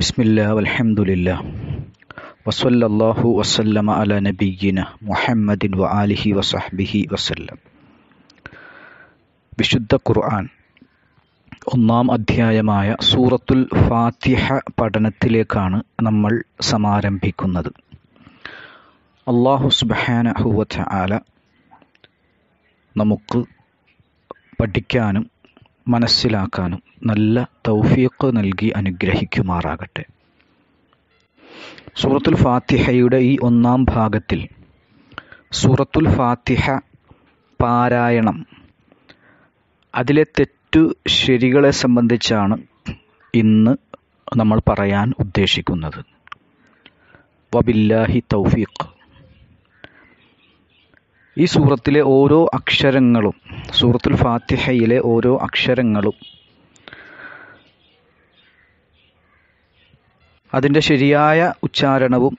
ബിസ്മില്ല അലഹമുല്ല വസല്ലാഹു വസ്ല്ലമ അല നബീന മുഹമ്മദിൻ വാലിഹി ആലിഹി വസഹ്ബിഹി വിശുദ്ധ ഖുർആൻ ഒന്നാം അധ്യായമായ സൂറത്തുൽ ഫാത്തിഹ പഠനത്തിലേക്കാണ് നമ്മൾ സമാരംഭിക്കുന്നത് അള്ളാഹു ഹുവ ആല നമുക്ക് പഠിക്കാനും മനസ്സിലാക്കാനും നല്ല തൗഫീഖ് നൽകി അനുഗ്രഹിക്കുമാറാകട്ടെ സൂറത്തുൽ ഫാത്തിഹയുടെ ഈ ഒന്നാം ഭാഗത്തിൽ സൂറത്തുൽ ഫാത്തിഹ പാരായണം അതിലെ തെറ്റു ശരികളെ സംബന്ധിച്ചാണ് ഇന്ന് നമ്മൾ പറയാൻ ഉദ്ദേശിക്കുന്നത് വബില്ലാഹി തൗഫീഖ് ഈ സൂറത്തിലെ ഓരോ അക്ഷരങ്ങളും സൂറത്തുൽ ഫാത്തിഹയിലെ ഓരോ അക്ഷരങ്ങളും അതിൻ്റെ ശരിയായ ഉച്ചാരണവും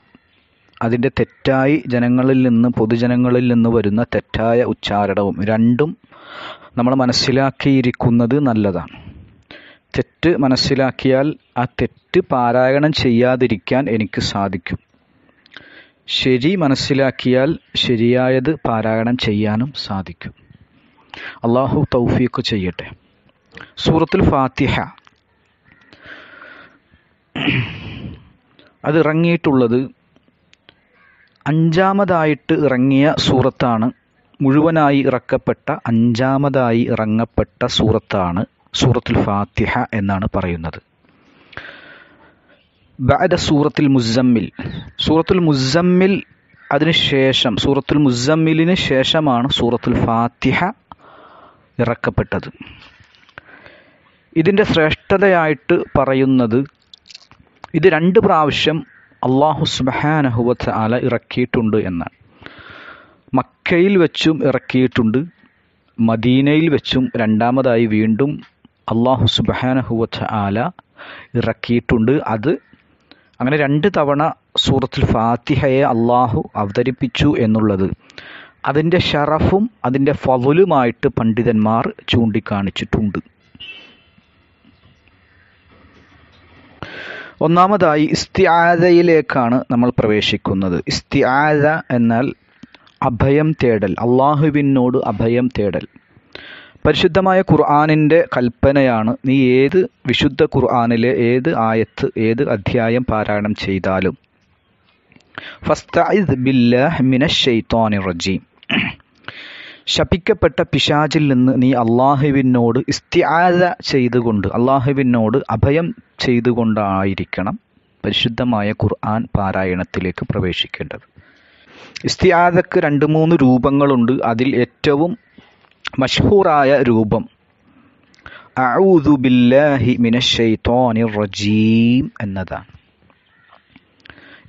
അതിൻ്റെ തെറ്റായി ജനങ്ങളിൽ നിന്ന് പൊതുജനങ്ങളിൽ നിന്ന് വരുന്ന തെറ്റായ ഉച്ചാരണവും രണ്ടും നമ്മൾ മനസ്സിലാക്കിയിരിക്കുന്നത് നല്ലതാണ് തെറ്റ് മനസ്സിലാക്കിയാൽ ആ തെറ്റ് പാരായണം ചെയ്യാതിരിക്കാൻ എനിക്ക് സാധിക്കും ശരി മനസ്സിലാക്കിയാൽ ശരിയായത് പാരായണം ചെയ്യാനും സാധിക്കും അള്ളാഹു തൗഫീഖ് ചെയ്യട്ടെ സൂറത്തുൽ ഫാത്തിഹ അത് ഇറങ്ങിയിട്ടുള്ളത് അഞ്ചാമതായിട്ട് ഇറങ്ങിയ സൂറത്താണ് മുഴുവനായി ഇറക്കപ്പെട്ട അഞ്ചാമതായി ഇറങ്ങപ്പെട്ട സൂറത്താണ് സൂറത്തുൽ ഫാത്തിഹ എന്നാണ് പറയുന്നത് ബഅദ സൂറത്തുൽ മുസമ്മിൽ സൂറത്തുൽ മുസമ്മിൽ അതിനുശേഷം സൂറത്തുൽ മുസമ്മിലിന് ശേഷമാണ് സൂറത്തുൽ ഫാത്തിഹ ഇറക്കപ്പെട്ടത് ഇതിൻ്റെ ശ്രേഷ്ഠതയായിട്ട് പറയുന്നത് ഇത് രണ്ട് പ്രാവശ്യം അള്ളാഹു സുബഹാനഹുവത്ത് അല ഇറക്കിയിട്ടുണ്ട് എന്നാണ് മക്കയിൽ വെച്ചും ഇറക്കിയിട്ടുണ്ട് മദീനയിൽ വെച്ചും രണ്ടാമതായി വീണ്ടും അള്ളാഹു സുബഹാനഹുവത്ത് ആല ഇറക്കിയിട്ടുണ്ട് അത് അങ്ങനെ രണ്ട് തവണ സൂറത്തുൽ ഫാത്തിഹയെ അള്ളാഹു അവതരിപ്പിച്ചു എന്നുള്ളത് അതിൻ്റെ ഷറഫും അതിൻ്റെ ഫവലുമായിട്ട് പണ്ഡിതന്മാർ ചൂണ്ടിക്കാണിച്ചിട്ടുണ്ട് ഒന്നാമതായി ഇസ്തിയാദയിലേക്കാണ് നമ്മൾ പ്രവേശിക്കുന്നത് ഇസ്തിയാദ എന്നാൽ അഭയം തേടൽ അള്ളാഹുവിനോട് അഭയം തേടൽ പരിശുദ്ധമായ ഖുർആാനിൻ്റെ കൽപ്പനയാണ് നീ ഏത് വിശുദ്ധ ഖുർആാനിലെ ഏത് ആയത്ത് ഏത് അധ്യായം പാരായണം ചെയ്താലും ഫസ്തായിദ് ബില്ലാഹ് റജീം ശപിക്കപ്പെട്ട പിശാചിൽ നിന്ന് നീ അള്ളാഹുവിനോട് ഇസ്തിയാദ ചെയ്തുകൊണ്ട് അള്ളാഹുവിനോട് അഭയം ചെയ്തുകൊണ്ടായിരിക്കണം പരിശുദ്ധമായ ഖുർആൻ പാരായണത്തിലേക്ക് പ്രവേശിക്കേണ്ടത് ഇസ്തിയാദക്ക് രണ്ട് മൂന്ന് രൂപങ്ങളുണ്ട് അതിൽ ഏറ്റവും മഷ്ഹൂറായ രൂപം അഊദു ബില്ലാഹി മിനഷൈത്തോനിർ റജീം എന്നതാണ്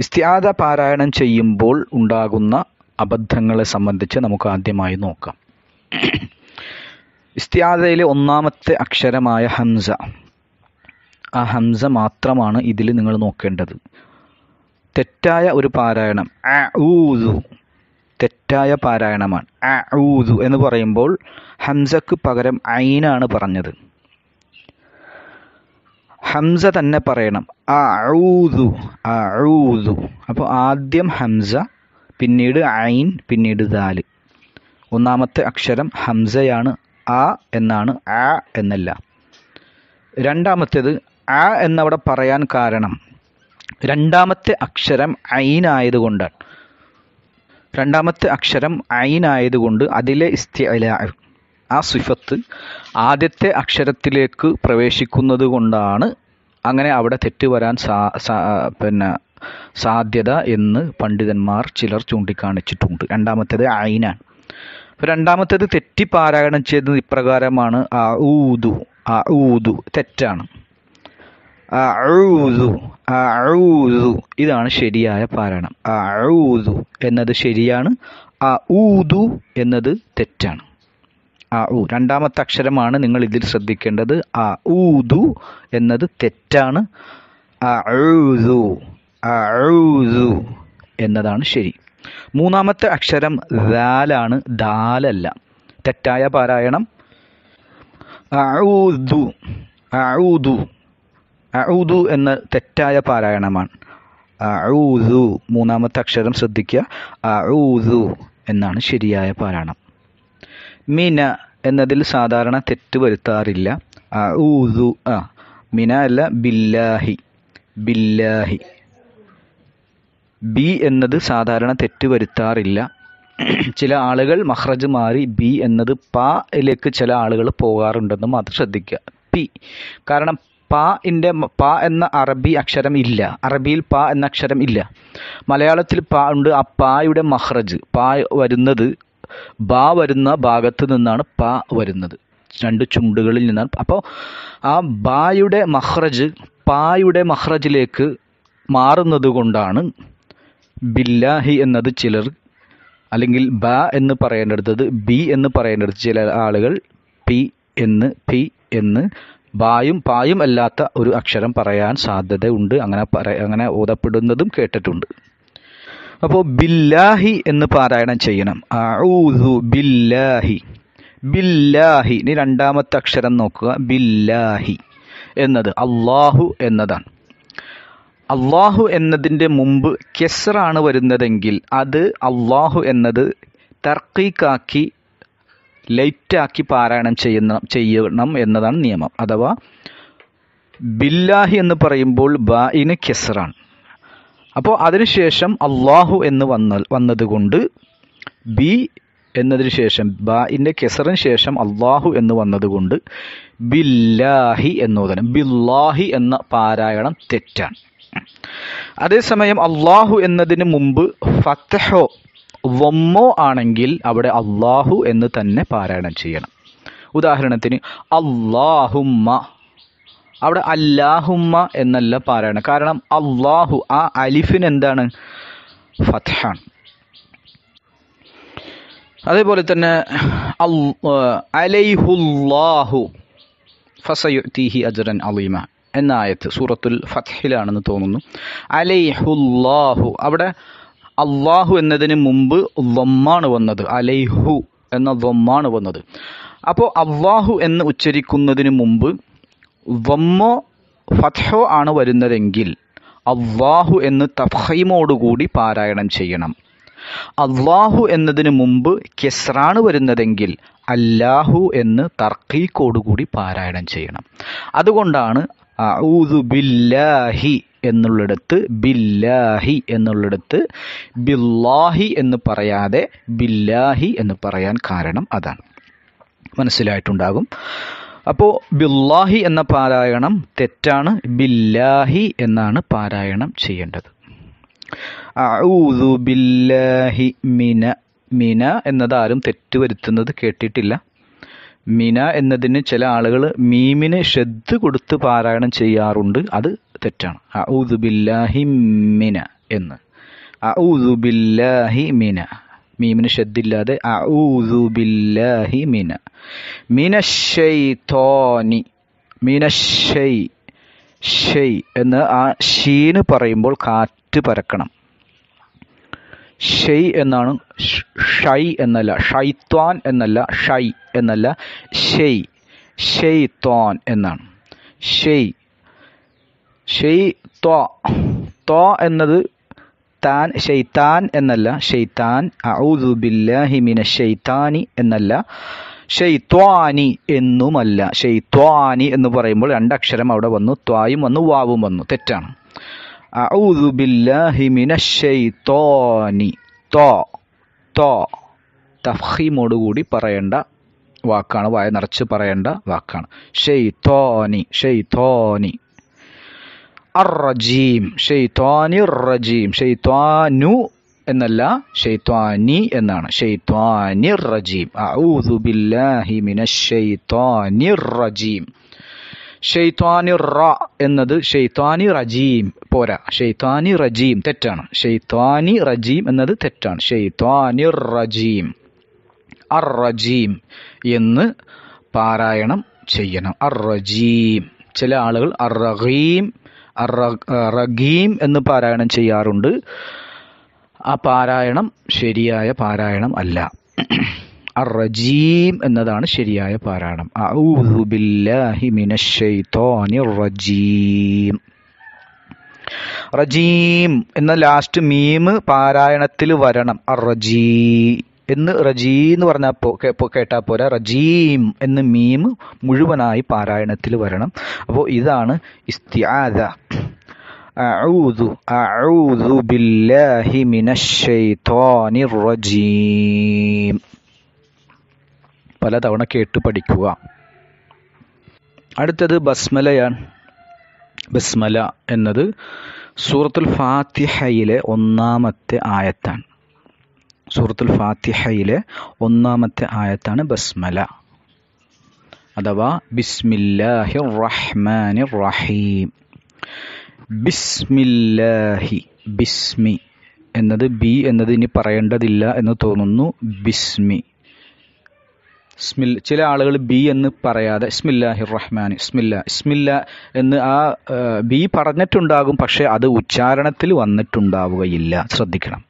ഇസ്തിയാദ പാരായണം ചെയ്യുമ്പോൾ ഉണ്ടാകുന്ന അബദ്ധങ്ങളെ സംബന്ധിച്ച് നമുക്ക് ആദ്യമായി നോക്കാം ഇസ്തിയാദയിലെ ഒന്നാമത്തെ അക്ഷരമായ ഹംസ ആ ഹംസ മാത്രമാണ് ഇതിൽ നിങ്ങൾ നോക്കേണ്ടത് തെറ്റായ ഒരു പാരായണം തെറ്റായ പാരായണമാണ് ഊതു എന്ന് പറയുമ്പോൾ ഹംസക്ക് പകരം ഐനാണ് പറഞ്ഞത് ഹംസ തന്നെ പറയണം ആ ഊതു അപ്പോൾ ആദ്യം ഹംസ പിന്നീട് ഐൻ പിന്നീട് ദാല് ഒന്നാമത്തെ അക്ഷരം ഹംസയാണ് ആ എന്നാണ് ആ എന്നല്ല രണ്ടാമത്തേത് ആ എന്നവിടെ പറയാൻ കാരണം രണ്ടാമത്തെ അക്ഷരം ഐനായതുകൊണ്ടാണ് രണ്ടാമത്തെ അക്ഷരം അയിനായതുകൊണ്ട് അതിലെ ഇസ്തില ആ സിഫത്ത് ആദ്യത്തെ അക്ഷരത്തിലേക്ക് പ്രവേശിക്കുന്നത് കൊണ്ടാണ് അങ്ങനെ അവിടെ തെറ്റ് വരാൻ സാ പിന്നെ സാധ്യത എന്ന് പണ്ഡിതന്മാർ ചിലർ ചൂണ്ടിക്കാണിച്ചിട്ടുണ്ട് രണ്ടാമത്തേത് അയിനാണ് അപ്പോൾ രണ്ടാമത്തേത് തെറ്റി പാരായണം ചെയ്തത് ഇപ്രകാരമാണ് ആ ഊതു ആ ഊതു തെറ്റാണ് അഴൂതു ഇതാണ് ശരിയായ പാരായണം അഴൂതു എന്നത് ശരിയാണ് ഊതു എന്നത് തെറ്റാണ് ആ ഊ രണ്ടാമത്തെ അക്ഷരമാണ് നിങ്ങൾ ഇതിൽ ശ്രദ്ധിക്കേണ്ടത് അ ഊതു എന്നത് തെറ്റാണ് അഴൂതു അഴൂതു എന്നതാണ് ശരി മൂന്നാമത്തെ അക്ഷരം ദാലാണ് ദാലല്ല തെറ്റായ പാരായണം അഴൂതു അഴൂതു അഊദു എന്ന തെറ്റായ പാരായണമാണ് അഊദു മൂന്നാമത്തെ അക്ഷരം ശ്രദ്ധിക്കുക അഊദു എന്നാണ് ശരിയായ പാരായണം മിന എന്നതിൽ സാധാരണ തെറ്റ് വരുത്താറില്ല അഊദു ആ മിന അല്ല ബില്ലാഹി ബില്ലാഹി ബി എന്നത് സാധാരണ തെറ്റ് വരുത്താറില്ല ചില ആളുകൾ മഹ്റജ് മാറി ബി എന്നത് പയിലേക്ക് ചില ആളുകൾ പോകാറുണ്ടെന്ന് മാത്രം ശ്രദ്ധിക്കുക പി കാരണം പ ഇൻ്റെ പ എന്ന അറബി അക്ഷരം ഇല്ല അറബിയിൽ പ എന്ന അക്ഷരം ഇല്ല മലയാളത്തിൽ പ ഉണ്ട് ആ പായുടെ മഹ്റജ് പ വരുന്നത് ബ വരുന്ന ഭാഗത്ത് നിന്നാണ് പ വരുന്നത് രണ്ട് ചുണ്ടുകളിൽ നിന്നാണ് അപ്പോൾ ആ ബായുടെ മഹ്റജ് പായുടെ മഹ്റജിലേക്ക് മാറുന്നത് കൊണ്ടാണ് ബില്ലാഹി എന്നത് ചിലർ അല്ലെങ്കിൽ ബ എന്ന് പറയേണ്ടടുത്തത് ബി എന്ന് പറയേണ്ടടുത്ത് ചില ആളുകൾ പി എന്ന് പി എന്ന് ബായും പായും അല്ലാത്ത ഒരു അക്ഷരം പറയാൻ സാധ്യതയുണ്ട് അങ്ങനെ പറ അങ്ങനെ ഓതപ്പെടുന്നതും കേട്ടിട്ടുണ്ട് അപ്പോൾ ബില്ലാഹി എന്ന് പാരായണം ചെയ്യണം ഔദു ബില്ലാഹി ബില്ലാഹി ഇനി രണ്ടാമത്തെ അക്ഷരം നോക്കുക ബില്ലാഹി എന്നത് അള്ളാഹു എന്നതാണ് അള്ളാഹു എന്നതിൻ്റെ മുമ്പ് കെസറാണ് വരുന്നതെങ്കിൽ അത് അള്ളാഹു എന്നത് തർക്കീക്കാക്കി ലൈറ്റാക്കി പാരായണം ചെയ്യുന്ന ചെയ്യണം എന്നതാണ് നിയമം അഥവാ ബില്ലാഹി എന്ന് പറയുമ്പോൾ ബായിന് കെസറാണ് അപ്പോൾ അതിനുശേഷം അള്ളാഹു എന്ന് വന്ന വന്നതുകൊണ്ട് ബി എന്നതിന് ശേഷം ബാഇൻ്റെ കെസറിന് ശേഷം അള്ളാഹു എന്ന് വന്നതുകൊണ്ട് ബില്ലാഹി എന്നോദനം ബില്ലാഹി എന്ന പാരായണം തെറ്റാണ് അതേസമയം അള്ളാഹു എന്നതിന് മുമ്പ് ഫത്തഹോ വമ്മോ ആണെങ്കിൽ അവിടെ അള്ളാഹു എന്ന് തന്നെ പാരായണം ചെയ്യണം ഉദാഹരണത്തിന് അള്ളാഹുമ്മ അവിടെ അല്ലാഹുമ്മ എന്നല്ല പാരായണം കാരണം അള്ളാഹു ആ അലിഫിന് എന്താണ് ഫത്ഹാണ് അതേപോലെ തന്നെ അലൈഹുല്ലാഹു ഫസയുത്തീഹി അജറൻ അലീമ എന്ന ആയത്ത് സൂറത്തുൽ ഫത്ഹിലാണെന്ന് തോന്നുന്നു അലൈഹുല്ലാഹു അവിടെ അള്ളാഹു എന്നതിന് മുമ്പ് ലൊമ്മാണ് വന്നത് അലൈഹു എന്ന ലൊമ്മാണ് വന്നത് അപ്പോൾ അള്ളാഹു എന്ന് ഉച്ചരിക്കുന്നതിന് മുമ്പ് വമ്മോ ഫത്ഹോ ആണ് വരുന്നതെങ്കിൽ അള്ളാഹു എന്ന് തഫൈമോടുകൂടി പാരായണം ചെയ്യണം അള്ളാഹു എന്നതിന് മുമ്പ് കെസ്രാണ് വരുന്നതെങ്കിൽ അല്ലാഹു എന്ന് തർക്കീക്കോടുകൂടി പാരായണം ചെയ്യണം അതുകൊണ്ടാണ് ബില്ലാഹി എന്നുള്ളിടത്ത് ബില്ലാഹി എന്നുള്ളിടത്ത് ബില്ലാഹി എന്ന് പറയാതെ ബില്ലാഹി എന്ന് പറയാൻ കാരണം അതാണ് മനസ്സിലായിട്ടുണ്ടാകും അപ്പോൾ ബില്ലാഹി എന്ന പാരായണം തെറ്റാണ് ബില്ലാഹി എന്നാണ് പാരായണം ചെയ്യേണ്ടത് ബില്ലാഹി മിന മിന എന്നത് ആരും തെറ്റ് വരുത്തുന്നത് കേട്ടിട്ടില്ല മിന എന്നതിന് ചില ആളുകൾ മീമിന് ശ്രദ്ധ കൊടുത്ത് പാരായണം ചെയ്യാറുണ്ട് അത് തെറ്റാണ് മിന എന്ന് മിന മീമിന് ഷദ്ദില്ലാതെ മിന മിനശൈത്തോനി മിനശൈ ഷെയ് എന്ന് ആ ഷീന് പറയുമ്പോൾ കാറ്റ് പരക്കണം ഷെയ് എന്നാണ് ഷൈ എന്നല്ല ഷൈത്വാൻ എന്നല്ല ഷൈ എന്നല്ല ഷെയ് ഷെയ്ത്വാൻ എന്നാണ് ഷെയ് ഷെയ് ത്വ ത്വ എന്നത് താൻ ഷെയ്ത്താൻ എന്നല്ല ഷെയ്ത്താൻ ഔദുബില്ലാഹി മിന ഷെയ്ത്താനി എന്നല്ല ഷെയ്ത്വാനി എന്നുമല്ല ഷെയ്ത്വാനി എന്ന് പറയുമ്പോൾ രണ്ടക്ഷരം അവിടെ വന്നു ത്വായും വന്നു വാവും വന്നു തെറ്റാണ് ഔദുബില്ലാഹി മിന ത്വ ത്വ തോ തഫീമോടുകൂടി പറയേണ്ട വാക്കാണ് വായ നിറച്ച് പറയേണ്ട വാക്കാണ് ഷെയ്ത്വാനി ഷെയ്ത്വാനി അറജീം ഷെയ്ത്വാനി റജീം ഷെയ്ത്വാനു എന്നല്ല ഷെയ്ത്വാനി എന്നാണ് ഷെയ്ത്വാനി റജീം ഔദുബില്ലാഹി മിനശ്ശൈത്വാനി റജീം ഷെയ്ത്വാനി റ എന്നത് ഷെയ്ത്വാനി റജീം പോരാ ഷെയ്ത്വാനി റജീം തെറ്റാണ് ഷെയ്ത്വാനി റജീം എന്നത് തെറ്റാണ് ഷെയ്ത്വാനി റജീം അർ എന്ന് പാരായണം ചെയ്യണം അർ ചില ആളുകൾ അർ റഹീം എന്ന് പാരായണം ചെയ്യാറുണ്ട് ആ പാരായണം ശരിയായ പാരായണം അല്ല അറജീം എന്നതാണ് ശരിയായ പാരായണം റജീം റജീം എന്ന ലാസ്റ്റ് മീം പാരായണത്തിൽ വരണം അറജീ എന്ന് റജീ എന്ന് പറഞ്ഞാൽ കേട്ടാൽ പോരാ റജീം എന്ന് മീം മുഴുവനായി പാരായണത്തിൽ വരണം അപ്പോൾ ഇതാണ് ഇസ്തിയാദ أعوذ أعوذ بالله من الشيطان الرجيم തവണ കേട്ട് പഠിക്കുക അടുത്തത് ബസ്മലയാണ് ബസ്മല എന്നത് സൂറത്തുൽ ഫാത്തിഹയിലെ ഒന്നാമത്തെ ആയത്താണ് സൂറത്തുൽ ഫാത്തിഹയിലെ ഒന്നാമത്തെ ആയത്താണ് ബസ്മല അഥവാ ബിസ്മില്ലാഹി റഹ്മാൻ റഹീം ബിസ്മില്ലാഹി ബിസ്മി എന്നത് ബി എന്നത് ഇനി പറയേണ്ടതില്ല എന്ന് തോന്നുന്നു ബിസ്മി സ്മിൽ ചില ആളുകൾ ബി എന്ന് പറയാതെ ഇസ്മില്ലാഹി റഹ്മാൻ ഇസ്മില്ല ഇസ്മില്ല എന്ന് ആ ബി പറഞ്ഞിട്ടുണ്ടാകും പക്ഷേ അത് ഉച്ചാരണത്തിൽ വന്നിട്ടുണ്ടാവുകയില്ല ശ്രദ്ധിക്കണം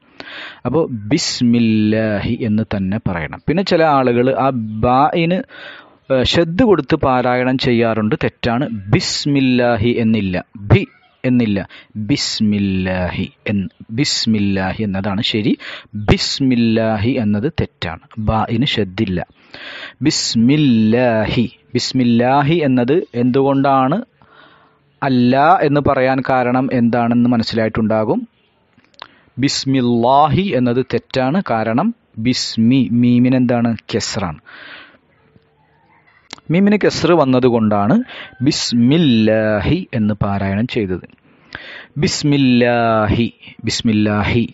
അപ്പോൾ ബിസ്മില്ലാഹി എന്ന് തന്നെ പറയണം പിന്നെ ചില ആളുകൾ ആ ബായിന് ഷെദ് കൊടുത്ത് പാരായണം ചെയ്യാറുണ്ട് തെറ്റാണ് ബിസ്മില്ലാഹി എന്നില്ല ബി എന്നില്ല ബിസ്മില്ലാഹി എന്ന് ബിസ്മില്ലാഹി എന്നതാണ് ശരി ബിസ്മില്ലാഹി എന്നത് തെറ്റാണ് ബായിന് ഷെദ്ദില്ല ബിസ്മില്ലാഹി ബിസ്മില്ലാഹി എന്നത് എന്തുകൊണ്ടാണ് അല്ല എന്ന് പറയാൻ കാരണം എന്താണെന്ന് മനസ്സിലായിട്ടുണ്ടാകും ബിസ്മില്ലാഹി എന്നത് തെറ്റാണ് കാരണം ബിസ്മി മീമിനെന്താണ് കെസ്റാണ് മീമിന് കെസർ വന്നതുകൊണ്ടാണ് ബിസ്മില്ലാഹി എന്ന് പാരായണം ചെയ്തത് ബിസ്മില്ലാഹി ബിസ്മില്ലാഹി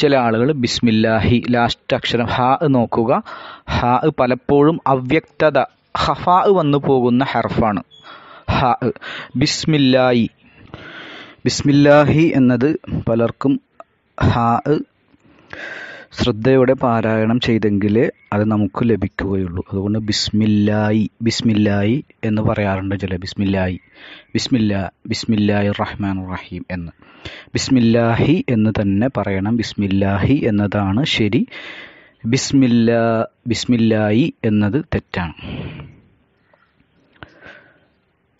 ചില ആളുകൾ ബിസ്മില്ലാഹി ലാസ്റ്റ് അക്ഷരം ഹാ നോക്കുക ഹാ പലപ്പോഴും അവ്യക്തത ഹഫാ വന്നു പോകുന്ന ഹർഫാണ് ഹാ ബിസ്മില്ലായി ബിസ്മില്ലാഹി എന്നത് പലർക്കും ഹാ ശ്രദ്ധയോടെ പാരായണം ചെയ്തെങ്കിലേ അത് നമുക്ക് ലഭിക്കുകയുള്ളൂ അതുകൊണ്ട് ബിസ്മില്ലായി ബിസ്മില്ലായി എന്ന് പറയാറുണ്ട് ചില ബിസ്മില്ലായി ബിസ്മില്ല ബിസ്മില്ലായി റഹ്മാൻ റഹീം എന്ന് ബിസ്മില്ലാഹി എന്ന് തന്നെ പറയണം ബിസ്മില്ലാഹി എന്നതാണ് ശരി ബിസ്മില്ല ബിസ്മില്ലായി എന്നത് തെറ്റാണ്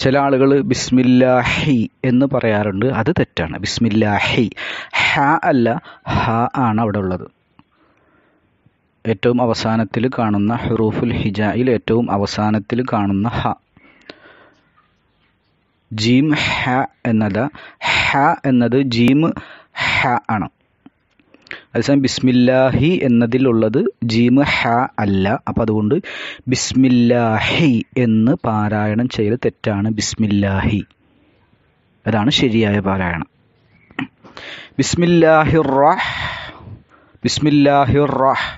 ചില ആളുകൾ ബിസ്മില്ലാഹി എന്ന് പറയാറുണ്ട് അത് തെറ്റാണ് ബിസ്മില്ലാഹി ഹ അല്ല ഹ ആണ് അവിടെ ഉള്ളത് ഏറ്റവും അവസാനത്തിൽ കാണുന്ന ഹുറൂഫുൽ ഹിജായിൽ ഏറ്റവും അവസാനത്തിൽ കാണുന്ന ഹ ജീം ഹ എന്നത് ഹ എന്നത് ജീം ഹ ആണ് അതേസമയം ബിസ്മില്ലാഹി എന്നതിലുള്ളത് ജീമ ഹ അല്ല അപ്പോൾ അതുകൊണ്ട് ബിസ്മില്ലാഹി എന്ന് പാരായണം ചെയ്ത് തെറ്റാണ് ബിസ്മില്ലാഹി അതാണ് ശരിയായ പാരായണം ബിസ്മില്ലാഹി റഹ് ബിസ്മില്ലാഹി റഹ്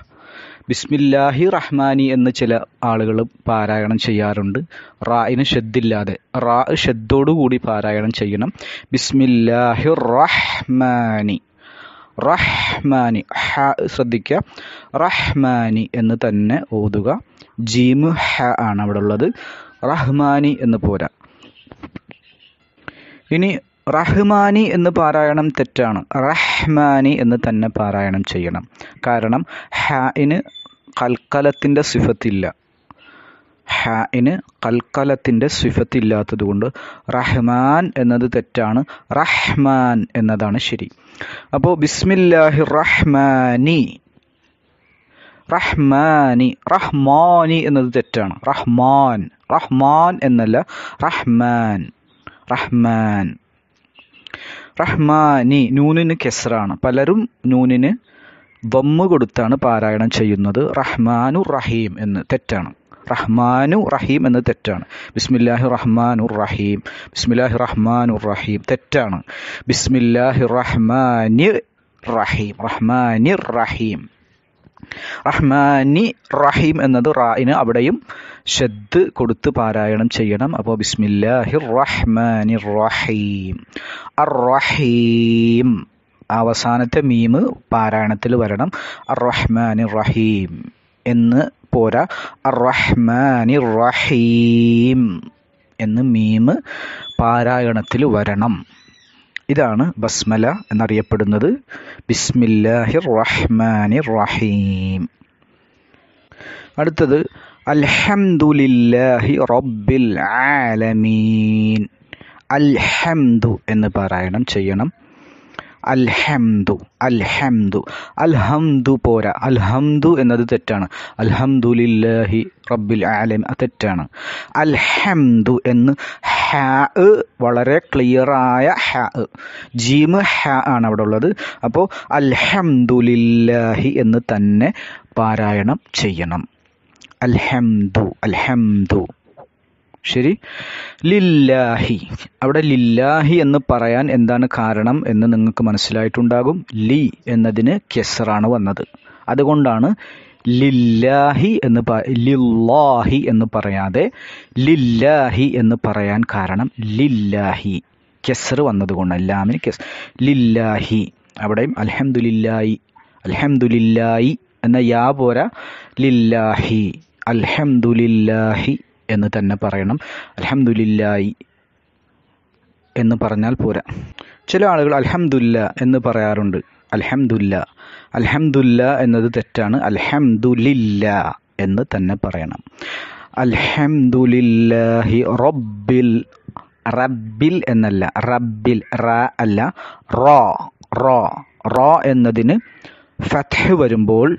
ബിസ്മില്ലാഹി റഹ്മാനി എന്ന് ചില ആളുകൾ പാരായണം ചെയ്യാറുണ്ട് റായിന് ഷെദ്ദില്ലാതെ റാ ഷെദ്ദോടുകൂടി പാരായണം ചെയ്യണം ബിസ്മില്ലാഹി റഹ്മാനി റഹ്മാനി ഹ ശ്രദ്ധിക്കുക റഹ്മാനി എന്ന് തന്നെ ഓതുക ജീമ് ഹ ആണ് അവിടെ ഉള്ളത് റഹ്മാനി എന്ന് പോരാ ഇനി റഹ്മാനി എന്ന് പാരായണം തെറ്റാണ് റഹ്മാനി എന്ന് തന്നെ പാരായണം ചെയ്യണം കാരണം ഹാഇന് കൽക്കലത്തിൻ്റെ സിഫത്തില്ല ഹാഇന് കൽക്കലത്തിൻ്റെ സിഫത്തില്ലാത്തത് കൊണ്ട് റഹ്മാൻ എന്നത് തെറ്റാണ് റഹ്മാൻ എന്നതാണ് ശരി അപ്പോൾ ബിസ്മില്ലാഹി റഹ്മാനി റഹ്മാനി റഹ്മാനി എന്നത് തെറ്റാണ് റഹ്മാൻ റഹ്മാൻ എന്നല്ല റഹ്മാൻ റഹ്മാൻ റഹ്മാനി നൂനിന് കെസറാണ് പലരും നൂനിന് വമ്മ് കൊടുത്താണ് പാരായണം ചെയ്യുന്നത് റഹ്മാനു റഹീം എന്ന് തെറ്റാണ് റഹ്മാനു റഹീം എന്നത് തെറ്റാണ് ബിസ്മില്ലാഹി റഹ്മാനുർ റഹീം ബിസ്മില്ലാഹി റഹ്മാനുർ റഹീം തെറ്റാണ് ബിസ്മില്ലാഹി റഹ്മാനി റഹീം റഹ്മാനി റഹീം റഹ്മാനി റഹീം എന്നത് റായിന് അവിടെയും ഷദ് കൊടുത്ത് പാരായണം ചെയ്യണം അപ്പോൾ ബിസ്മില്ലാഹി റഹ്മാനി റഹീം അർ റഹീം അവസാനത്തെ മീമ് പാരായണത്തിൽ വരണം അർ റഹ്മാനി റഹീം എന്ന് പോരാ അറഹ്മാനി റഹീം എന്ന് മീമ് പാരായണത്തിൽ വരണം ഇതാണ് ബസ്മല എന്നറിയപ്പെടുന്നത് ബിസ്മില്ലാഹിർ റഹ്മാനി റഹീം അടുത്തത് അൽഹംദുലില്ലാഹി റബ്ബിൽ ആലമീൻ അൽഹംദു എന്ന് പാരായണം ചെയ്യണം അൽഹംദു അൽഹംദു അൽഹംദു പോരാ അൽഹംദു എന്നത് തെറ്റാണ് അൽഹംദുലില്ലാഹി റബ്ബിൽ ആലം തെറ്റാണ് അൽഹംദു എന്ന് ഹാ വളരെ ക്ലിയറായ ഹാ ജീമ് ഹാ ആണ് അവിടെ ഉള്ളത് അപ്പോൾ അൽഹംദുലില്ലാഹി എന്ന് തന്നെ പാരായണം ചെയ്യണം അൽഹംദു അൽഹംദു ശരി ലില്ലാഹി അവിടെ ലില്ലാഹി എന്ന് പറയാൻ എന്താണ് കാരണം എന്ന് നിങ്ങൾക്ക് മനസ്സിലായിട്ടുണ്ടാകും ലി എന്നതിന് കെസറാണ് വന്നത് അതുകൊണ്ടാണ് ലില്ലാഹി എന്ന് ലില്ലാഹി എന്ന് പറയാതെ ലില്ലാഹി എന്ന് പറയാൻ കാരണം ലില്ലാഹി കെസർ വന്നതുകൊണ്ട് എല്ലാമിന് കെസ് ലില്ലാഹി അവിടെയും അലഹമുല്ലായി അലഹമുല്ലായി എന്ന യാ പോരാ ലില്ലാഹി അൽഹംദുലില്ലാഹി എന്ന് തന്നെ പറയണം അലഹമുല്ലായി എന്ന് പറഞ്ഞാൽ പോരാ ചില ആളുകൾ അലഹമുല്ല എന്ന് പറയാറുണ്ട് അലഹമുല്ല അലഹമുല്ല എന്നത് തെറ്റാണ് അലഹമുല്ല എന്ന് തന്നെ പറയണം അൽഹംദുലില്ലാഹി റബ്ബിൽ റബ്ബിൽ എന്നല്ല റബ്ബിൽ റ അല്ല റോ റോ റോ എന്നതിന് ഫത്ഹ് വരുമ്പോൾ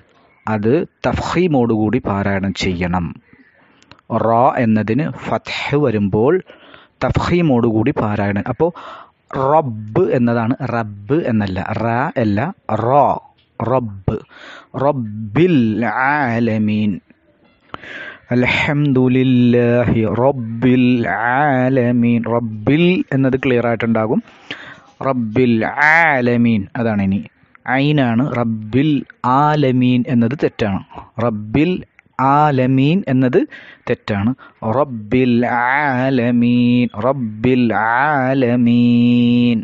അത് തഫ്ഹീമോടുകൂടി പാരായണം ചെയ്യണം റ എന്നതിന് ഫത്ഹ് വരുമ്പോൾ കൂടി പാരായണം അപ്പോൾ റബ്ബ് എന്നതാണ് റബ്ബ് എന്നല്ല റ അല്ല റോ റബ്ബ് റബ്ബിൽ ആലമീൻ അലഹമുല്ലാഹി റബ്ബിൽ ആലമീൻ റബ്ബിൽ എന്നത് ക്ലിയർ ആയിട്ടുണ്ടാകും റബ്ബിൽ ആലമീൻ അതാണ് ഇനി ഐനാണ് റബ്ബിൽ ആലമീൻ എന്നത് തെറ്റാണ് റബ്ബിൽ ആലമീൻ എന്നത് തെറ്റാണ് റബ്ബിൽ ആലമീൻ റബ്ബിൽ ആലമീൻ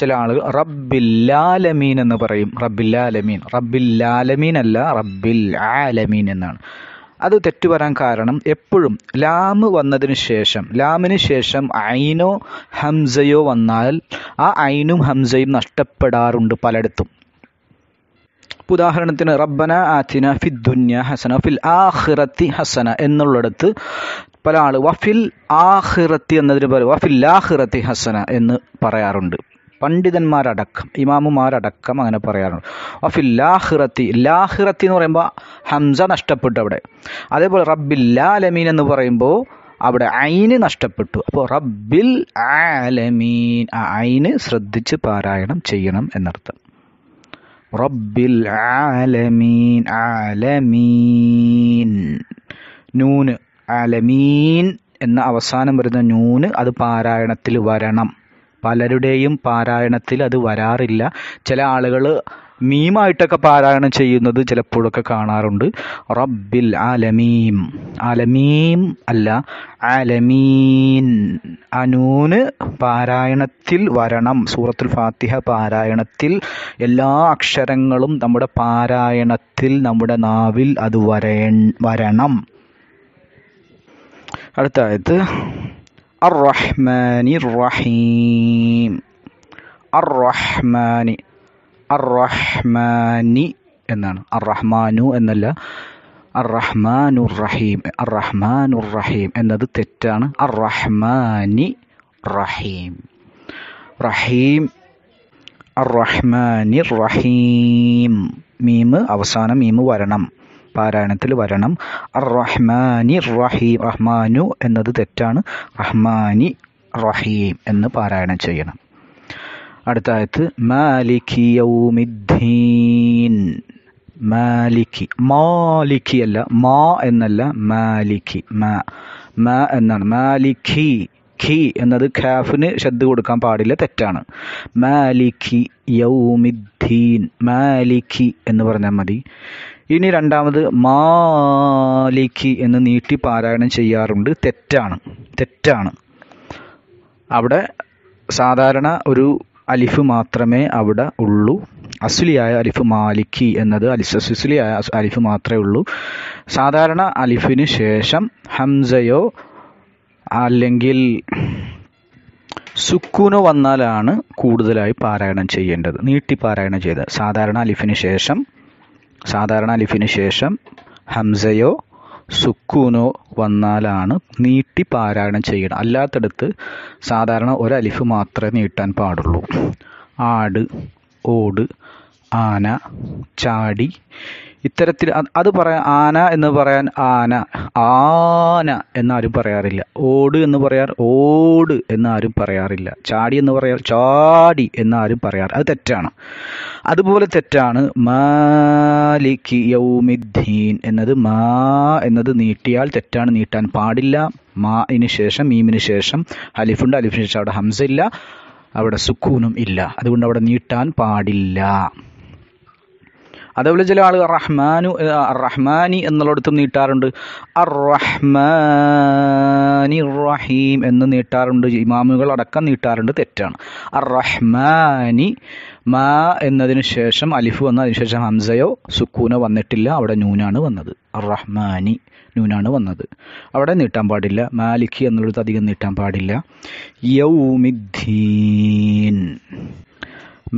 ചില ആളുകൾ റബ്ബില്ലാലമീൻ എന്ന് പറയും റബ്ബില്ലാലമീൻ റബ്ബില്ലാലമീൻ അല്ല റബ്ബിൽ ആലമീൻ എന്നാണ് അത് തെറ്റുവരാൻ കാരണം എപ്പോഴും ലാമ് വന്നതിന് ശേഷം ലാമിന് ശേഷം ഐനോ ഹംസയോ വന്നാൽ ആ ഐനും ഹംസയും നഷ്ടപ്പെടാറുണ്ട് പലയിടത്തും ഉദാഹരണത്തിന് റബ്ബന ആത്തിന ദുന്യ ഹസന ഫിൽ ആഹിറത്തി ഹസന എന്നുള്ളിടത്ത് പല ആൾ വഫിൽ ആഹിറത്തി എന്നതിന് പറയും വഫിൽ ആഹിറത്തി ഹസന എന്ന് പറയാറുണ്ട് പണ്ഡിതന്മാരടക്കം ഇമാമുമാരടക്കം അങ്ങനെ പറയാറുണ്ട് വഫിൽ ലാഹിറത്തി ലാഹിറത്തി എന്ന് പറയുമ്പോൾ ഹംസ നഷ്ടപ്പെട്ടു അവിടെ അതേപോലെ റബ്ബിൽ ലാലമീൻ എന്ന് പറയുമ്പോൾ അവിടെ ഐന് നഷ്ടപ്പെട്ടു അപ്പോൾ റബ്ബിൽ ആലമീൻ ആ ഐന് ശ്രദ്ധിച്ച് പാരായണം ചെയ്യണം എന്നർത്ഥം റബ്ബിൽ ആലമീൻ ആലമീൻ നൂന് ആലമീൻ എന്ന അവസാനം വരുന്ന നൂന് അത് പാരായണത്തിൽ വരണം പലരുടെയും പാരായണത്തിൽ അത് വരാറില്ല ചില ആളുകൾ മീമായിട്ടൊക്കെ പാരായണം ചെയ്യുന്നത് ചിലപ്പോഴൊക്കെ കാണാറുണ്ട് റബ്ബിൽ ആലമീം ആലമീം അല്ല ആലമീൻ അനൂന് പാരായണത്തിൽ വരണം സൂറത്തുൽ ഫാത്തിഹ പാരായണത്തിൽ എല്ലാ അക്ഷരങ്ങളും നമ്മുടെ പാരായണത്തിൽ നമ്മുടെ നാവിൽ അത് വര വരണം അടുത്തായത് അർ റഹ്മാനി റഹീം അർ റഹ്മാനി അറഹ്മാനി എന്നാണ് അറഹ്മാനു എന്നല്ല അറഹ്മാനു റഹീം അറഹ്മാനു റഹീം എന്നത് തെറ്റാണ് അറഹ്മാനി റഹീം റഹീം അറഹ്മാനി റഹീം മീമ് അവസാനം മീമ് വരണം പാരായണത്തിൽ വരണം അറഹ്മാനി റഹീം റഹ്മാനു എന്നത് തെറ്റാണ് റഹ്മാനി റഹീം എന്ന് പാരായണം ചെയ്യണം അടുത്ത ആയത്ത് മാലിഖി യൗമിദ്ദീൻ മാലിഖി മാലിഖി അല്ല മാ എന്നല്ല മാലിഖി മാ മാ എന്നാണ് മാലിഖി ഖി എന്നത് ഖാഫിന് ശബ്ദ കൊടുക്കാൻ പാടില്ല തെറ്റാണ് മാലിഖി യൗമിദ്ദീൻ മാലിഖി എന്ന് പറഞ്ഞാൽ മതി ഇനി രണ്ടാമത് മാലിഖി എന്ന് നീട്ടി പാരായണം ചെയ്യാറുണ്ട് തെറ്റാണ് തെറ്റാണ് അവിടെ സാധാരണ ഒരു അലിഫ് മാത്രമേ അവിടെ ഉള്ളൂ അസുലിയായ അലിഫ് മാലിക്കി എന്നത് അസ്ലിയായ അലിഫ് മാത്രമേ ഉള്ളൂ സാധാരണ അലിഫിന് ശേഷം ഹംസയോ അല്ലെങ്കിൽ സുക്കൂനോ വന്നാലാണ് കൂടുതലായി പാരായണം ചെയ്യേണ്ടത് നീട്ടി പാരായണം ചെയ്ത് സാധാരണ അലിഫിന് ശേഷം സാധാരണ അലിഫിന് ശേഷം ഹംസയോ സുക്കൂനോ വന്നാലാണ് നീട്ടി പാരായണം ചെയ്യണം അല്ലാത്തടത്ത് സാധാരണ ഒരലിഫ് മാത്രമേ നീട്ടാൻ പാടുള്ളൂ ആട് ഓട് ആന ചാടി ഇത്തരത്തിൽ അത് പറയാൻ ആന എന്ന് പറയാൻ ആന ആന എന്നാരും പറയാറില്ല ഓട് എന്ന് പറയാൻ ഓട് എന്നാരും പറയാറില്ല ചാടി എന്ന് പറയാൻ ചാടി എന്നാരും പറയാറ് അത് തെറ്റാണ് അതുപോലെ തെറ്റാണ് മാലിക്ക് യൗമിദ്ദീൻ എന്നത് മാ എന്നത് നീട്ടിയാൽ തെറ്റാണ് നീട്ടാൻ പാടില്ല മാന് ശേഷം മീമിന് ശേഷം അലിഫുണ്ട് അലിഫിന് ശേഷം അവിടെ ഹംസ ഇല്ല അവിടെ സുക്കൂനും ഇല്ല അതുകൊണ്ട് അവിടെ നീട്ടാൻ പാടില്ല അതേപോലെ ചില ആളുകൾ റഹ്മാനു റഹ്മാനി എന്നുള്ളടത്തും നീട്ടാറുണ്ട് അറഹ്മാനി റഹീം എന്ന് നീട്ടാറുണ്ട് ഇമാമുകൾ അടക്കം നീട്ടാറുണ്ട് തെറ്റാണ് അറഹ്മാനി മാ എന്നതിന് ശേഷം അലിഫ് വന്ന് അതിനുശേഷം ഹംസയോ സുക്കൂനോ വന്നിട്ടില്ല അവിടെ നൂനാണ് വന്നത് അറഹ്മാനി ന്യൂനാണ് നൂനാണ് വന്നത് അവിടെ നീട്ടാൻ പാടില്ല മാലിക്കി എന്നുള്ളത് അധികം നീട്ടാൻ പാടില്ല യൗമിദ്ദീൻ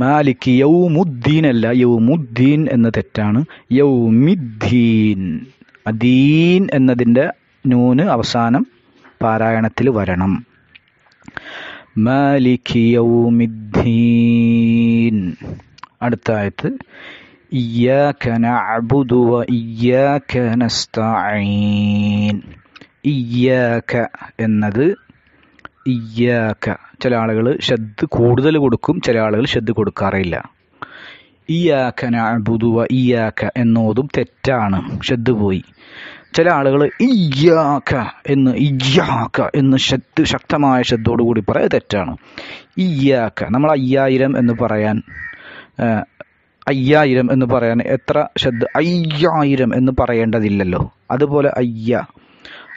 മാലിക് യൗമുദ്ദീൻ അല്ല യൗമുദ്ദീൻ എന്ന തെറ്റാണ് യൗമിദ്ദീൻ അദീൻ എന്നതിൻ്റെ നൂന് അവസാനം പാരായണത്തിൽ വരണം മാലിക് യൗമിദ്ദീൻ അടുത്ത ആയത്ത് എന്നത് ചില ആളുകൾ ശ്രദ്ധ കൂടുതൽ കൊടുക്കും ചില ആളുകൾ ശ്രദ്ധ കൊടുക്കാറില്ല ഇയാക്ക നബുദുവ ഇയാക്ക എന്നോതും തെറ്റാണ് ശ്രദ്ധ പോയി ചില ആളുകൾ ഇയാക്ക എന്ന് ഇയാക്ക എന്ന് ശക്തി ശക്തമായ ശബ്ദോടുകൂടി പറയാൻ തെറ്റാണ് ഇയാക്ക നമ്മൾ അയ്യായിരം എന്ന് പറയാൻ അയ്യായിരം എന്ന് പറയാൻ എത്ര ശബ്ദ അയ്യായിരം എന്ന് പറയേണ്ടതില്ലല്ലോ അതുപോലെ അയ്യ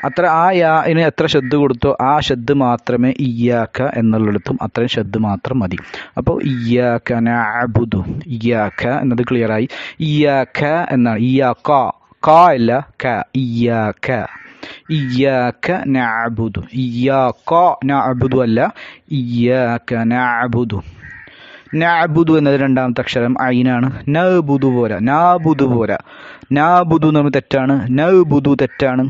അത്ര ആ യാന് എത്ര ശബ്ദ കൊടുത്തോ ആ ശബ്ദ് മാത്രമേ ഇയാക്ക എന്നുള്ളിടത്തും അത്രയും ശബ്ദ് മാത്രം മതി അപ്പോൾ ഇയ്യാക്ക നബുദു ഇയ്യാക്ക എന്നത് ക്ലിയറായി ഇയാക്ക എന്നാണ് ഇയ്യാക്ക ക അല്ല ക ഇയാക്ക ഇയ്യാക്ക നബുദു ഇയ്യാക്ക നബുദു അല്ല ഇയ്യാക്ക നബുദു നബുദു എന്നത് രണ്ടാമത്തെ അക്ഷരം അയിനാണ് നബുദു പോരാ നാബുദു പോരാ നാബുദു നമ്മൾ തെറ്റാണ് നബുദു തെറ്റാണ്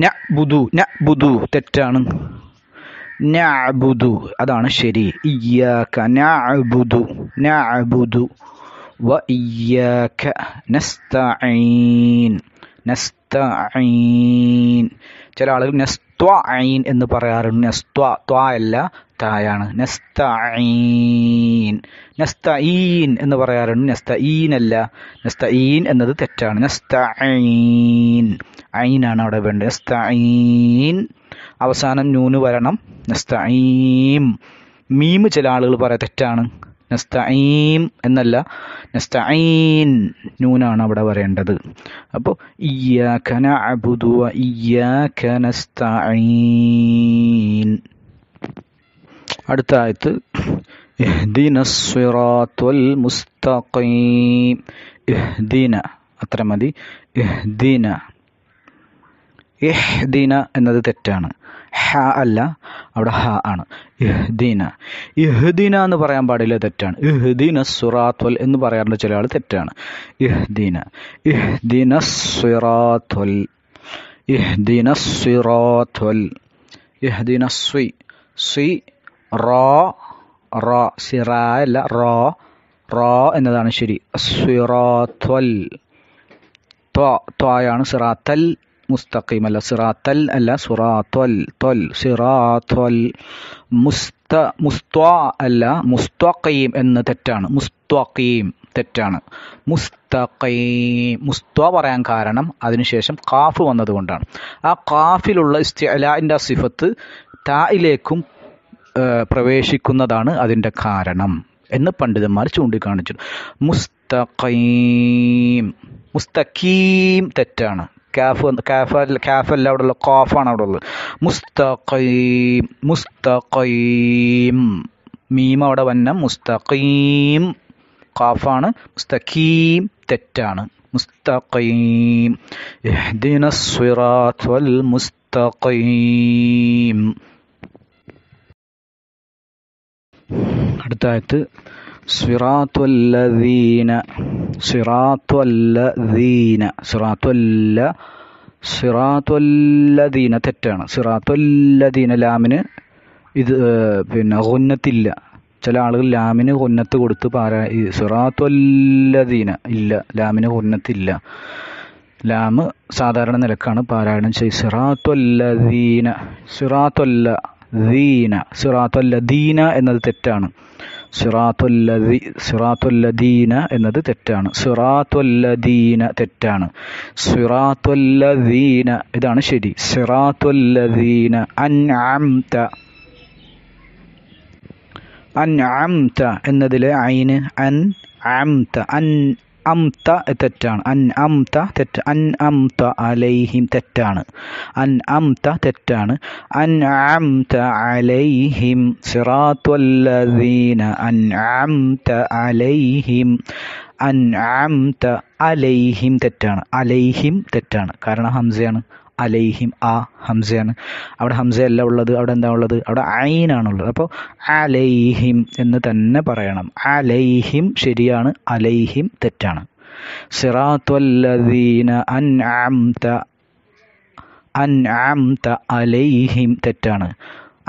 ന ബുദു ന ബുദു തെറ്റാണ് നഅബുദു അതാണ് ശരി ഇയ്യാക നഅബുദു നഅബുദു വ ഇയ്യാക നസ്തഈൻ നസ്തഈൻ ചില ആളുകൾ നെസ്ത്വ ഐൻ എന്ന് പറയാറുണ്ട് നെസ്ത്വ ത്വ അല്ല തായാണ് നസ്തഈൻ നസ്തഈൻ എന്ന് പറയാറുണ്ട് നസ്തഈൻ അല്ല നസ്തഈൻ എന്നത് തെറ്റാണ് നസ്തഈൻ ഐനാണ് അവിടെ വേണ്ടത് നസ്തഈൻ അവസാനം ന്യൂന് വരണം നസ്തഈം മീം ചില ആളുകൾ പറയാം തെറ്റാണ് നസ്തഈം എന്നല്ല നസ്തഈൻ ന്യൂനാണ് അവിടെ പറയേണ്ടത് അപ്പോൾ ഖന അബുദുവ ഇയ്യാഖ നസ്തഈൻ അടുത്ത ആയത്ത് മുസ്തഖീം അത്ര മതി ഇഹ്ദീന എന്നത് തെറ്റാണ് ഹ അല്ല അവിടെ ഹ ആണ് ഇഹ്ദീന ഇഹ്ദീന എന്ന് പറയാൻ പാടില്ല തെറ്റാണ് ഇഹ്ദീന സുറാത്വൽ എന്ന് പറയാറുണ്ട് ചില ആൾ തെറ്റാണ് ഇഹ്ദീന ഇഹ്ദീന സുറാത്വൽ ഇഹ്ദീന സുറാത്വൽ ഇഹ്ദീന സ്വി സ്വി റോ റോ സിറ അല്ല റോ റോ എന്നതാണ് ശരി സിറോത്വൽ ത്വായാണ് സിറാത്തൽ മുസ്തഖീം അല്ല സിറാത്തൽ അല്ല സുറാത്വൽ ത്വൽ സിറാത്വൽ മുസ്ത മുസ്ത്വാ അല്ല മുസ്ത്വഖീം എന്ന് തെറ്റാണ് മുസ്ത്വഖീം തെറ്റാണ് മുസ്തഖീം മുസ്ത്വ പറയാൻ കാരണം അതിനുശേഷം കാഫ് വന്നതുകൊണ്ടാണ് ആ കാഫിലുള്ള ഇസ്തിഅലാൻ്റെ സിഫത്ത് തായിലേക്കും പ്രവേശിക്കുന്നതാണ് അതിൻ്റെ കാരണം എന്ന് പണ്ഡിതന്മാർ ചൂണ്ടിക്കാണിച്ചു മുസ്തഖീം മുസ്തഖീം തെറ്റാണ് കാഫ് കാഫ് കാഫല്ല അവിടെ ഉള്ള കോഫാണ് അവിടെ ഉള്ളത് മുസ്തഖീം മുസ്തഖീം മീം അവിടെ വന്ന മുസ്തഖീം കാഫാണ് മുസ്തഖീം തെറ്റാണ് മുസ്തഖീം ഇഹ്ദിനസ് മുസ്തഖീം അടുത്ത ആയത്ത് സിറാത്വല്ലദീന സിറാത്വല്ലദീന സിറാത്വല്ല സിറാത്വല്ലദീന തെറ്റാണ് സിറാത്വല്ലദീന ലാമിന് ഇത് പിന്നെ ഹൊന്നത്തില്ല ചില ആളുകൾ ലാമിന് ഹൊന്നത്ത് കൊടുത്ത് പാരാ സിറാത്വല്ലദീന ഇല്ല ലാമിന് ഹൊന്നത്തില്ല ലാമ് സാധാരണ നിലക്കാണ് പാരായണം ചെയ്ത് സിറാത്വല്ലദീന സിറാത്വല്ല ദീന സിറാത്തുല്ലദീന എന്നത് തെറ്റാണ് സിറാത്തുല്ലദീ സിറാത്തുല്ലദീന എന്നത് തെറ്റാണ് സിറാത്തുല്ലദീന തെറ്റാണ് സിറാത്തുല്ലദീന ഇതാണ് ശരി സിറാത്തുല്ലദീന അൻഅംത അൻഅംത എന്നതിലെ ഐന് അൻ അംത അൻ അംത തെറ്റാണ് അൻ അംത തെറ്റ് അൻ അംത അലൈഹിം തെറ്റാണ് അൻ അംത തെറ്റാണ് അൻ അംത അലൈഹിം സിറാത്തുല്ലദീന അൻ അംത അലൈഹിം അൻ അംത അലൈഹിം തെറ്റാണ് അലൈഹിം തെറ്റാണ് കാരണം ഹംസയാണ് അലൈഹിം ആ ഹംസയാണ് അവിടെ ഹംസയല്ല ഉള്ളത് അവിടെ എന്താ ഉള്ളത് അവിടെ ആയിനാണുള്ളത് അപ്പോൾ അലൈഹിം എന്ന് തന്നെ പറയണം അലൈഹിം ശരിയാണ് അലൈഹിം തെറ്റാണ് സിറാത്വല്ലദീന അൻ ആംത അൻ ആംത അലൈഹിം തെറ്റാണ്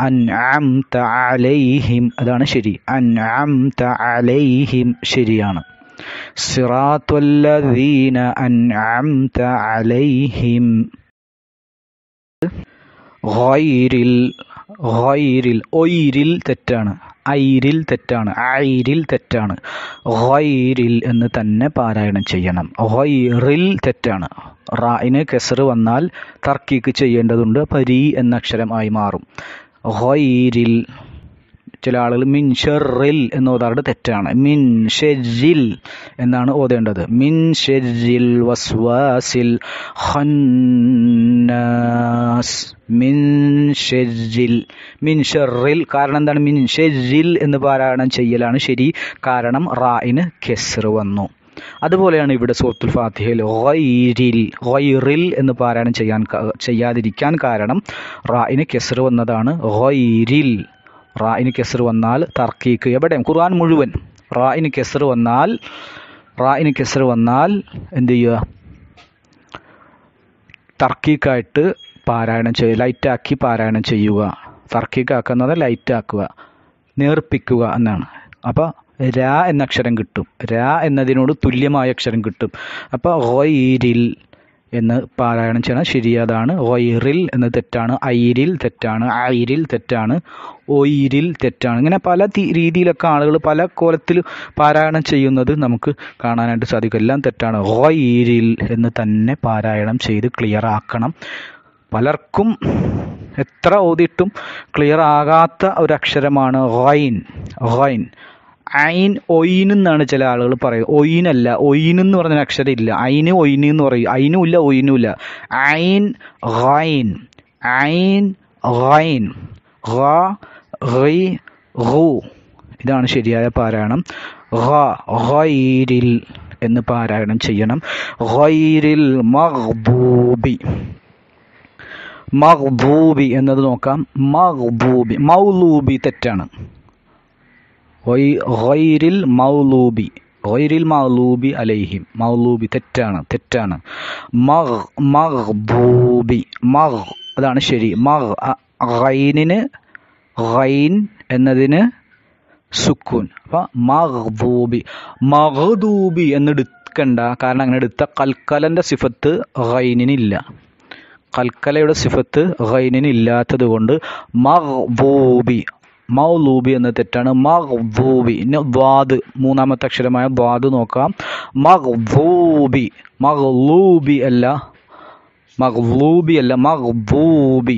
അൻ ആംത അലൈഹിം അതാണ് ശരി അൻ ആംത അലൈഹിം ശരിയാണ് സിറാത്വല്ലദീന അൻ ആംത അലൈഹിം ഗൈരിൽ ഗൈരിൽ ഒയിരിൽ തെറ്റാണ് ഐരിൽ തെറ്റാണ് ഐരിൽ തെറ്റാണ് ഗൈരിൽ എന്ന് തന്നെ പാരായണം ചെയ്യണം ഗൊയ്റിൽ തെറ്റാണ് റായിന് കെസർ വന്നാൽ തർക്കിക്ക് ചെയ്യേണ്ടതുണ്ട് പരി എന്ന അക്ഷരമായി മാറും ഗൈരിൽ ചില ആളുകൾ മിൻ എന്ന് ഓതാറുണ്ട് തെറ്റാണ് മിൻ ഷെജിൽ എന്നാണ് ഓതേണ്ടത് മിൻ ഷെജിൽ വസ്വാസിൽ ഹന്നാസ് മിൻ ഷെജിൽ മിൻ ഷെറിൽ കാരണം എന്താണ് മിൻ ഷെജിൽ എന്ന് പാരായണം ചെയ്യലാണ് ശരി കാരണം റായിന് കെസർ വന്നു അതുപോലെയാണ് ഇവിടെ സൂറത്തുൽ ഫാത്തിഹയിൽ ഗൈരിൽ ഗൈറിൽ എന്ന് പാരായണം ചെയ്യാൻ ചെയ്യാതിരിക്കാൻ കാരണം റായിന് കെസർ വന്നതാണ് ഗൈരിൽ റായിന് കെസർ വന്നാൽ തർക്കീക്ക് എവിടെയും ഖുർആൻ മുഴുവൻ റായിന് കെസർ വന്നാൽ റായിന് കെസർ വന്നാൽ എന്ത് ചെയ്യുക തർക്കീക്കായിട്ട് പാരായണം ചെയ്യുക ലൈറ്റാക്കി പാരായണം ചെയ്യുക തർക്കീക്കാക്കുന്നത് ലൈറ്റാക്കുക നേർപ്പിക്കുക എന്നാണ് അപ്പോൾ രാ എന്ന അക്ഷരം കിട്ടും രാ എന്നതിനോട് തുല്യമായ അക്ഷരം കിട്ടും അപ്പോൾ ഹൊയീരിൽ എന്ന് പാരായണം ചെയ്യണം ശരിയാതാണ് ഒയറിൽ എന്ന് തെറ്റാണ് ഐരിൽ തെറ്റാണ് ഐരിൽ തെറ്റാണ് ഒയിരിൽ തെറ്റാണ് ഇങ്ങനെ പല രീതിയിലൊക്കെ ആളുകൾ പല കോലത്തിൽ പാരായണം ചെയ്യുന്നത് നമുക്ക് കാണാനായിട്ട് സാധിക്കും എല്ലാം തെറ്റാണ് ഒയിരിൽ എന്ന് തന്നെ പാരായണം ചെയ്ത് ക്ലിയർ ആക്കണം പലർക്കും എത്ര ഓതിട്ടും ക്ലിയർ ആകാത്ത ഒരു അക്ഷരമാണ് ഒയിൻ ഹൊയിൻ ഐൻ ഒയിൻ എന്നാണ് ചില ആളുകൾ പറയുക ഒയിനല്ല ഒയിൻ എന്ന് പറഞ്ഞ അക്ഷരം ഇല്ല ഐന് ഒയിന് എന്ന് പറയും ഐനും ഇല്ല ഒയിനും ഇല്ല ഐൻ ഐൻ ഖൈൻ ഖ ഇതാണ് ശരിയായ പാരായണം ഖ എന്ന് പാരായണം ചെയ്യണം ഖൈരിൽ മഖ്ബൂബി മഖ്ബൂബി എന്നത് നോക്കാം മഖ്ബൂബി മൗലൂബി തെറ്റാണ് ഗൈരിൽ മൗലൂബി ഗൈരിൽ മൗലൂബി അലൈഹിം മൗലൂബി തെറ്റാണ് തെറ്റാണ് മഗ് മഗ്ബൂബി മഗ് അതാണ് ശരി മഗ് ഗൈനിന് ഗൈൻ എന്നതിന് സുക്കൂൻ അപ്പം മഹ്ദൂബി മഹദൂബി എന്നെടുക്കണ്ട കാരണം അങ്ങനെ എടുത്ത കൽക്കലൻ്റെ സിഫത്ത് ഗൈനിനില്ല കൽക്കലയുടെ സിഫത്ത് ഗൈനിനില്ലാത്തത് കൊണ്ട് മഹ്ദൂബി മൗലൂബി എന്ന തെറ്റാണ് മഹ്വൂബി വാദ് മൂന്നാമത്തെ അക്ഷരമായ ദ്വാദ് നോക്കാം മഹ്വൂബി മഹ്ലൂബി അല്ല മഹ്ലൂബി അല്ല മഹ്ബൂബി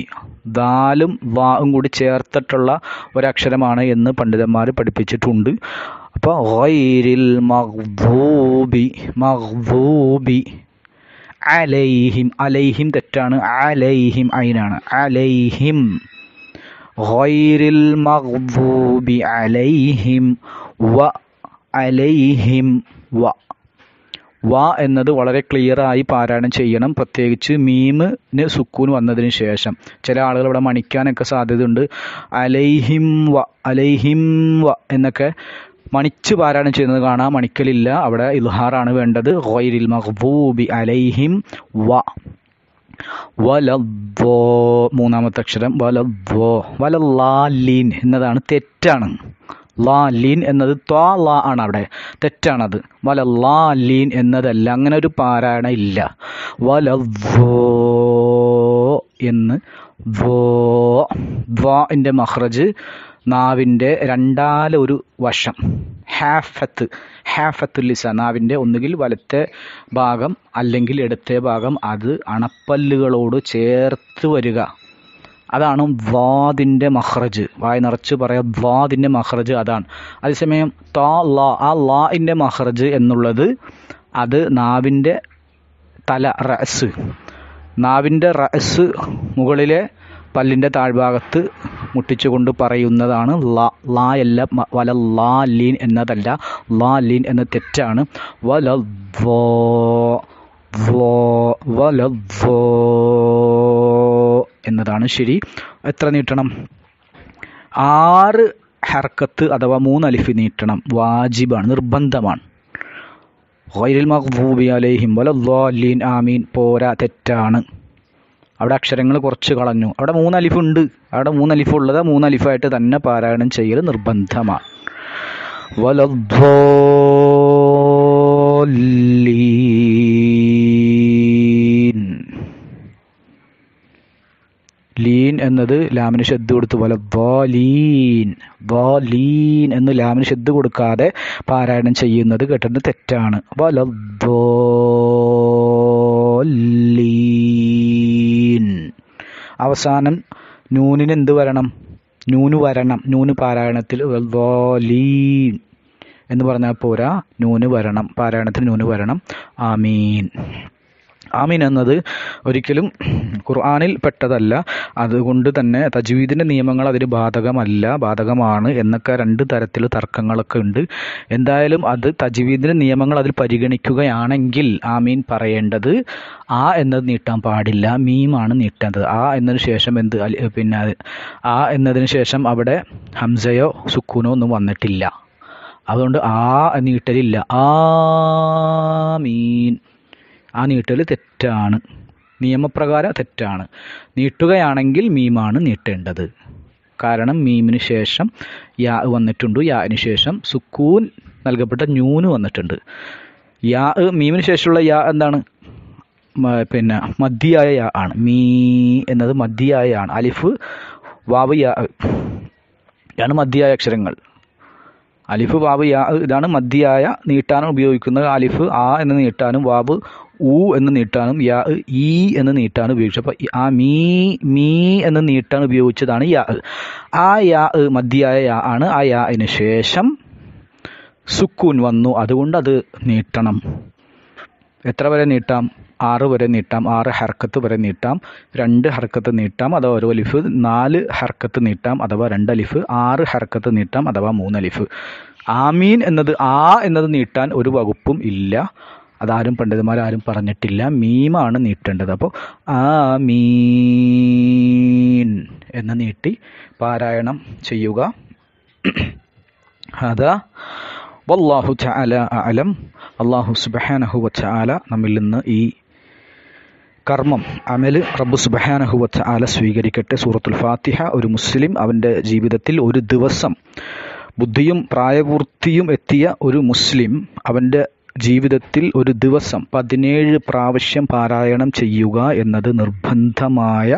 ദാലും വാവും കൂടി ചേർത്തിട്ടുള്ള ഒരക്ഷരമാണ് എന്ന് പണ്ഡിതന്മാർ പഠിപ്പിച്ചിട്ടുണ്ട് അപ്പോൾ ഗൈരിൽ മഹ്ബൂബി മഹ്ബൂബി അലൈഹിം അലൈഹിം തെറ്റാണ് അലൈഹിം അയിനാണ് അലൈഹിം ഗൈറിൽ മഖ്ദൂബി അലൈഹിം വ അലൈഹിം വ വ എന്നത് വളരെ ക്ലിയറായി പാരായണം ചെയ്യണം പ്രത്യേകിച്ച് മീമിന് സുക്കൂൻ വന്നതിന് ശേഷം ചില ആളുകൾ ഇവിടെ മണിക്കാനൊക്കെ സാധ്യതയുണ്ട് അലൈഹിം വ അലൈഹിം വ എന്നൊക്കെ മണിച്ച് പാരായണം ചെയ്യുന്നത് കാണാം മണിക്കലില്ല അവിടെ ഇൽഹാറാണ് വേണ്ടത് ഗൊയ്രിൽ മഹ്ബൂബി അലൈഹിം വ വലവോ മൂന്നാമത്തെ അക്ഷരം വലദ്വോ വലല്ലാലീൻ എന്നതാണ് തെറ്റാണ് ലാ ലീൻ എന്നത് ത്വാ ലാ ആണ് അവിടെ തെറ്റാണത് വല ലാ ലീൻ എന്നതല്ല അങ്ങനെ ഒരു പാരായണ ഇല്ല വലവോ എന്ന് ദ്വാ ദ്വാൻ്റെ മഹ്റജ് നാവിൻ്റെ രണ്ടാല ഒരു വശം ഹാഫത്ത് ഹാഫത്തുല്ലിസ നാവിൻ്റെ ഒന്നുകിൽ വലത്തെ ഭാഗം അല്ലെങ്കിൽ ഇടത്തെ ഭാഗം അത് അണപ്പല്ലുകളോട് ചേർത്ത് വരിക അതാണ് വാദിൻ്റെ മഹ്റജ് വായ നിറച്ച് പറയാം വാദിൻ്റെ മഹ്റജ് അതാണ് അതേസമയം താ ലാ ആ ലാഇൻ്റെ മഹ്റജ് എന്നുള്ളത് അത് നാവിൻ്റെ തല റസ് നാവിൻ്റെ റസ് മുകളിലെ പല്ലിൻ്റെ താഴ്ഭാഗത്ത് മുട്ടിച്ചുകൊണ്ട് പറയുന്നതാണ് ല ലാ അല്ല വല ലാ ലീൻ എന്നതല്ല ലാ ലീൻ എന്ന തെറ്റാണ് വല വല എന്നതാണ് ശരി എത്ര നീട്ടണം ആറ് ഹർക്കത്ത് അഥവാ മൂന്ന് അലിഫ് നീട്ടണം വാജിബാണ് നിർബന്ധമാണ് ഖൈരിൽ മഖ്ദൂബി അലൈഹിം ലീൻ ആമീൻ പോരാ തെറ്റാണ് അവിടെ അക്ഷരങ്ങൾ കുറച്ച് കളഞ്ഞു അവിടെ മൂന്ന് അലിഫ് ഉണ്ട് അവിടെ മൂന്ന് അലിഫ് മൂന്ന് അലിഫായിട്ട് തന്നെ പാരായണം ചെയ്യൽ നിർബന്ധമാണ് ലീൻ എന്നത് ലാമിന് ശബ്ദ് കൊടുത്തു പോലെ ലീൻ എന്ന് ലാമിന് ശബ്ദ് കൊടുക്കാതെ പാരായണം ചെയ്യുന്നത് കേട്ടത് തെറ്റാണ് ലീൻ അവസാനം നൂനിന് എന്ത് വരണം നൂന് വരണം നൂന് പാരായണത്തിൽ ദോലീൻ എന്ന് പറഞ്ഞാൽ പോരാ നൂന് വരണം പാരായണത്തിൽ നൂന് വരണം ആമീൻ ആമീൻ എന്നത് ഒരിക്കലും ഖുർആാനിൽ പെട്ടതല്ല അതുകൊണ്ട് തന്നെ തജ്വീദിൻ്റെ നിയമങ്ങൾ അതിന് ബാധകമല്ല ബാധകമാണ് എന്നൊക്കെ രണ്ട് തരത്തിൽ തർക്കങ്ങളൊക്കെ ഉണ്ട് എന്തായാലും അത് തജ്വീദിൻ്റെ നിയമങ്ങൾ അതിൽ പരിഗണിക്കുകയാണെങ്കിൽ ആമീൻ പറയേണ്ടത് ആ എന്നത് നീട്ടാൻ പാടില്ല മീമാണ് നീട്ടേണ്ടത് ആ എന്നതിന് ശേഷം എന്ത് പിന്നെ ആ എന്നതിന് ശേഷം അവിടെ ഹംസയോ സുക്കൂനോ ഒന്നും വന്നിട്ടില്ല അതുകൊണ്ട് ആ നീട്ടലില്ല ആ മീൻ ആ നീട്ടൽ തെറ്റാണ് നിയമപ്രകാരം തെറ്റാണ് നീട്ടുകയാണെങ്കിൽ മീമാണ് നീട്ടേണ്ടത് കാരണം മീമിന് ശേഷം യാ വന്നിട്ടുണ്ട് യാന് ശേഷം സുക്കൂൻ നൽകപ്പെട്ട ന്യൂന് വന്നിട്ടുണ്ട് യാ മീമിന് ശേഷമുള്ള യാ എന്താണ് പിന്നെ മദ്യയായ യാ ആണ് മീ എന്നത് മദ്യയായ ആണ് അലിഫ് വാവ് യാ ഇതാണ് മദ്യയായ അക്ഷരങ്ങൾ അലിഫ് വാവ് യാ ഇതാണ് മദ്യയായ നീട്ടാനും ഉപയോഗിക്കുന്നത് അലിഫ് ആ എന്ന് നീട്ടാനും വാവ് ഉ എന്ന് നീട്ടാനും യാ ഈ എന്ന് നീട്ടാണ് ഉപയോഗിച്ചത് അപ്പൊ ആ മീ മീ എന്ന് നീട്ടാൻ ഉപയോഗിച്ചതാണ് യാ ആ യാ മധ്യായ യാ ആണ് ആ യാന് ശേഷം സുക്കൂൻ വന്നു അതുകൊണ്ട് അത് നീട്ടണം എത്ര വരെ നീട്ടാം ആറ് വരെ നീട്ടാം ആറ് ഹർക്കത്ത് വരെ നീട്ടാം രണ്ട് ഹർക്കത്ത് നീട്ടാം അഥവാ ഒരു അലിഫ് നാല് ഹർക്കത്ത് നീട്ടാം അഥവാ രണ്ട് അലിഫ് ആറ് ഹർക്കത്ത് നീട്ടാം അഥവാ മൂന്ന് അലിഫ് ആമീൻ എന്നത് ആ എന്നത് നീട്ടാൻ ഒരു വകുപ്പും ഇല്ല അതാരും പണ്ഡിതന്മാരാരും പറഞ്ഞിട്ടില്ല മീമാണ് നീട്ടേണ്ടത് അപ്പോൾ ആ മീൻ എന്ന് നീട്ടി പാരായണം ചെയ്യുക അത് വല്ലാഹു ചാല അലം അള്ളാഹു സുബഹാനഹു വച്ചാല നമ്മിൽ നിന്ന് ഈ കർമ്മം അമൽ റബ്ബു സുബഹാനഹുവത്ത് ആല സ്വീകരിക്കട്ടെ സൂറത്തുൽ ഫാത്തിഹ ഒരു മുസ്ലിം അവൻ്റെ ജീവിതത്തിൽ ഒരു ദിവസം ബുദ്ധിയും പ്രായപൂർത്തിയും എത്തിയ ഒരു മുസ്ലിം അവൻ്റെ ജീവിതത്തിൽ ഒരു ദിവസം പതിനേഴ് പ്രാവശ്യം പാരായണം ചെയ്യുക എന്നത് നിർബന്ധമായ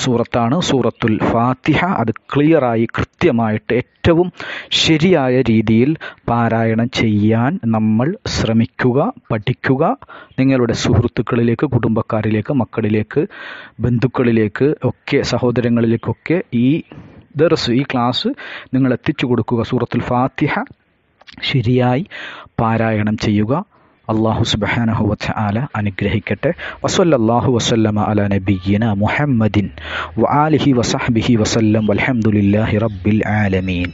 സൂറത്താണ് സൂറത്തുൽ ഫാത്തിഹ അത് ക്ലിയറായി കൃത്യമായിട്ട് ഏറ്റവും ശരിയായ രീതിയിൽ പാരായണം ചെയ്യാൻ നമ്മൾ ശ്രമിക്കുക പഠിക്കുക നിങ്ങളുടെ സുഹൃത്തുക്കളിലേക്ക് കുടുംബക്കാരിലേക്ക് മക്കളിലേക്ക് ബന്ധുക്കളിലേക്ക് ഒക്കെ സഹോദരങ്ങളിലേക്കൊക്കെ ഈ ദർസ് ഈ ക്ലാസ് നിങ്ങൾ എത്തിച്ചു കൊടുക്കുക സൂറത്തുൽ ഫാത്തിഹ ശരിയായി പാരായണം ചെയ്യുക അള്ളാഹു സുബാനഹു വച്ച ആല അനുഗ്രഹിക്കട്ടെ വസല്ലാഹു വസല്ലമ അല നബീന മുഹമ്മദിൻ വ ആലിഹി വസഹബിഹി വസല്ലം വലഹമുല്ലാഹി റബ്ബിൽ ആലമീൻ